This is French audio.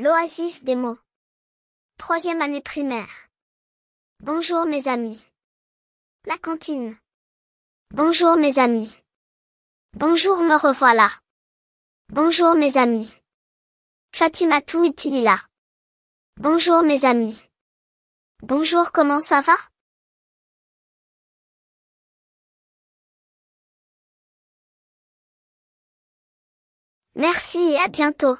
L'oasis des mots. Troisième année primaire. Bonjour mes amis. La cantine. Bonjour mes amis. Bonjour me revoilà. Bonjour mes amis. Fatima est-il Bonjour mes amis. Bonjour comment ça va Merci et à bientôt.